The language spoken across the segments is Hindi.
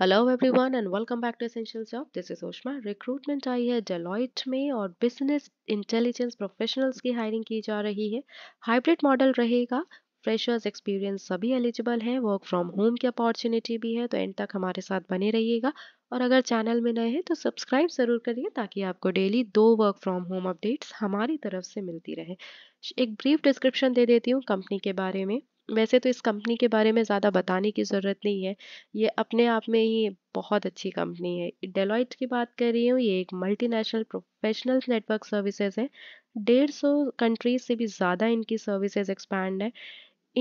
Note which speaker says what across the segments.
Speaker 1: hello everyone and welcome back to essential job this is ओशमा रिक्रूटमेंट आई है डेलॉइट में और बिजनेस इंटेलिजेंस प्रोफेशनल्स की हायरिंग की जा रही है हाइब्रिड मॉडल रहेगा फ्रेशर्स एक्सपीरियंस सभी एलिजिबल हैं वर्क फ्रॉम होम की अपॉर्चुनिटी भी है तो एंड तक हमारे साथ बने रहिएगा और अगर चैनल में नए हैं तो सब्सक्राइब ज़रूर करिए ताकि आपको डेली दो वर्क फ्रॉम होम अपडेट्स हमारी तरफ से मिलती रहे एक ब्रीफ डिस्क्रिप्शन दे देती हूँ कंपनी के बारे में वैसे तो इस कंपनी के बारे में ज़्यादा बताने की ज़रूरत नहीं है ये अपने आप में ही बहुत अच्छी कंपनी है डेलॉइट की बात कर रही हूँ ये एक मल्टीनेशनल प्रोफेशनल नेटवर्क सर्विसेज है डेढ़ सौ कंट्रीज से भी ज़्यादा इनकी सर्विसेज एक्सपैंड है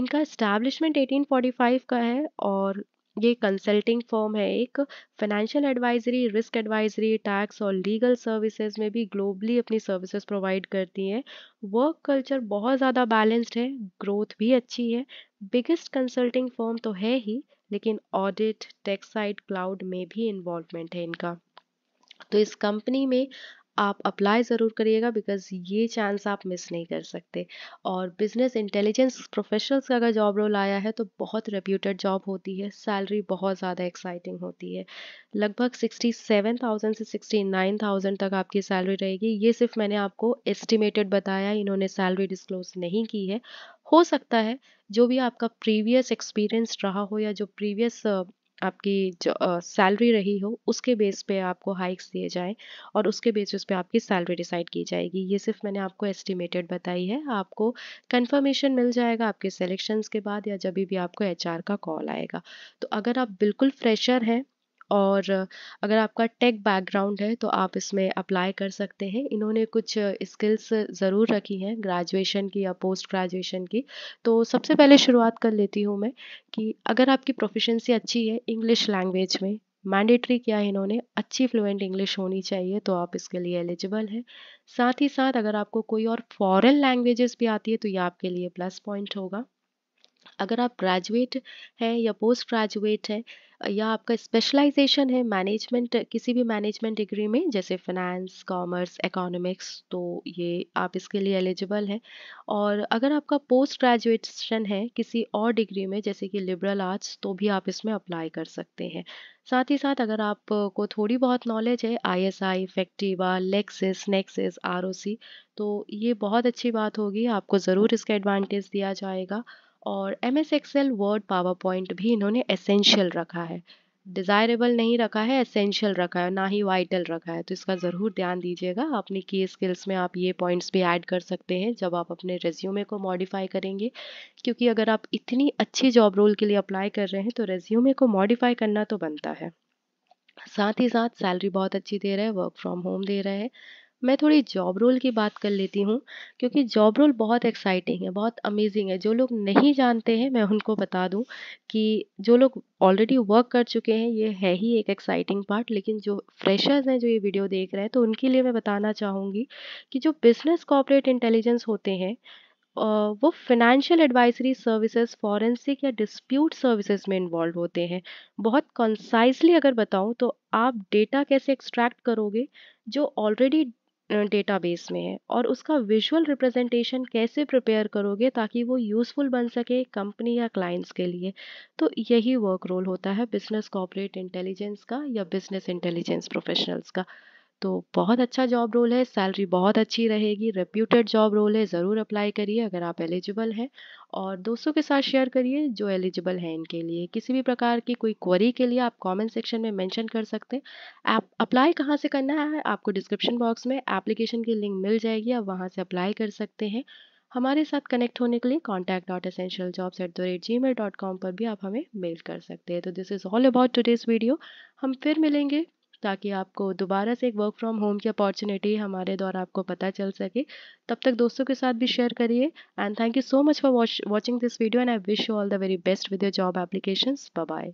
Speaker 1: इनका इस्टेब्लिशमेंट 1845 का है और ये कंसल्टिंग फॉर्म है एक financial advisory risk advisory tax और लीगल सर्विसेज में भी ग्लोबली अपनी सर्विसेज प्रोवाइड करती है वर्क कल्चर बहुत ज़्यादा बैलेंस्ड है ग्रोथ भी अच्छी है बिगेस्ट कंसल्टिंग फॉर्म तो है ही लेकिन ऑडिट टेक्साइड क्लाउड में भी इन्वॉल्वमेंट है इनका तो इस कंपनी में आप अप्लाई ज़रूर करिएगा बिकॉज ये चांस आप मिस नहीं कर सकते और बिजनेस इंटेलिजेंस प्रोफेशनल्स का अगर जॉब रोल आया है तो बहुत रेप्यूटेड जॉब होती है सैलरी बहुत ज़्यादा एक्साइटिंग होती है लगभग सिक्सटी सेवन थाउजेंड से सिक्सटी नाइन थाउजेंड तक आपकी सैलरी रहेगी ये सिर्फ मैंने आपको एस्टिमेटेड बताया इन्होंने सैलरी डिस्क्लोज नहीं की है हो सकता है जो भी आपका प्रीवियस एक्सपीरियंस रहा हो या जो प्रीवियस आपकी जो सैलरी रही हो उसके बेस पे आपको हाइक्स दिए जाएँ और उसके बेसिस पे आपकी सैलरी डिसाइड की जाएगी ये सिर्फ मैंने आपको एस्टिमेटेड बताई है आपको कंफर्मेशन मिल जाएगा आपके सिलेक्शंस के बाद या जब भी आपको एच का कॉल आएगा तो अगर आप बिल्कुल फ्रेशर हैं और अगर आपका टेक बैकग्राउंड है तो आप इसमें अप्लाई कर सकते हैं इन्होंने कुछ स्किल्स ज़रूर रखी हैं ग्रेजुएशन की या पोस्ट ग्रेजुएशन की तो सबसे पहले शुरुआत कर लेती हूँ मैं कि अगर आपकी प्रोफिशेंसी अच्छी है इंग्लिश लैंग्वेज में मैंडेटरी किया है इन्होंने अच्छी फ्लुएंट इंग्लिश होनी चाहिए तो आप इसके लिए एलिजिबल हैं साथ ही साथ अगर आपको कोई और फॉरेन लैंग्वेजेस भी आती है तो ये आपके लिए प्लस पॉइंट होगा अगर आप ग्रेजुएट हैं या पोस्ट ग्रेजुएट हैं या आपका स्पेशलाइजेशन है मैनेजमेंट किसी भी मैनेजमेंट डिग्री में जैसे फाइनेंस कॉमर्स इकोनॉमिक्स तो ये आप इसके लिए एलिजिबल हैं और अगर आपका पोस्ट ग्रेजुएशन है किसी और डिग्री में जैसे कि लिबरल आर्ट्स तो भी आप इसमें अप्लाई कर सकते हैं साथ ही साथ अगर आपको थोड़ी बहुत नॉलेज है I S I Factiva Lexis Nexis R O C तो ये बहुत अच्छी बात होगी आपको ज़रूर इसका एडवांटेज दिया जाएगा और M S Excel Word PowerPoint भी इन्होंने एसेंशियल रखा है डिज़ायरेबल नहीं रखा है एसेंशियल रखा है ना ही वाइटल रखा है तो इसका ज़रूर ध्यान दीजिएगा अपनी की स्किल्स में आप ये पॉइंट्स भी ऐड कर सकते हैं जब आप अपने रेज्यूमे को मॉडिफाई करेंगे क्योंकि अगर आप इतनी अच्छी जॉब रोल के लिए अप्लाई कर रहे हैं तो रेज्यूमे को मॉडिफाई करना तो बनता है साथ ही साथ सैलरी बहुत अच्छी दे रहा है वर्क फ्रॉम होम दे रहा है मैं थोड़ी जॉब रोल की बात कर लेती हूँ क्योंकि जॉब रोल बहुत एक्साइटिंग है बहुत अमेजिंग है जो लोग नहीं जानते हैं मैं उनको बता दूँ कि जो लोग ऑलरेडी वर्क कर चुके हैं ये है ही एक एक्साइटिंग पार्ट लेकिन जो फ्रेशर्स हैं जो ये वीडियो देख रहे हैं तो उनके लिए मैं बताना चाहूँगी कि जो बिज़नेस कॉपरेट इंटेलिजेंस होते हैं वो फिनेंशियल एडवाइजरी सर्विसेज फॉरेंसिक या डिस्प्यूट सर्विसेज में इन्वॉल्व होते हैं बहुत कंसाइजली अगर बताऊँ तो आप डेटा कैसे एक्सट्रैक्ट करोगे जो ऑलरेडी डेटाबेस में है और उसका विजुअल रिप्रेजेंटेशन कैसे प्रिपेयर करोगे ताकि वो यूज़फुल बन सके कंपनी या क्लाइंट्स के लिए तो यही वर्क रोल होता है बिजनेस कॉपरेट इंटेलिजेंस का या बिजनेस इंटेलिजेंस प्रोफेशनल्स का तो बहुत अच्छा जॉब रोल है सैलरी बहुत अच्छी रहेगी रेप्यूटेड जॉब रोल है ज़रूर अप्लाई करिए अगर आप एलिजिबल हैं और दोस्तों के साथ शेयर करिए जो एलिजिबल हैं इनके लिए किसी भी प्रकार की कोई क्वेरी के लिए आप कमेंट सेक्शन में मेंशन कर सकते हैं आप अप्लाई कहाँ से करना है आपको डिस्क्रिप्शन बॉक्स में एप्लीकेशन की लिंक मिल जाएगी आप वहाँ से अप्लाई कर सकते हैं हमारे साथ कनेक्ट होने के लिए contact dot essential jobs at the rate Gmail dot com पर भी आप हमें मेल कर सकते हैं तो this is all about today's video हम फिर मिलेंगे ताकि आपको दोबारा से एक वर्क फ्रॉम होम की अपॉर्चुनिटी हमारे द्वारा आपको पता चल सके तब तक दोस्तों के साथ भी शेयर करिए and thank you so much for watching this video and I wish you all the very best with your job applications bye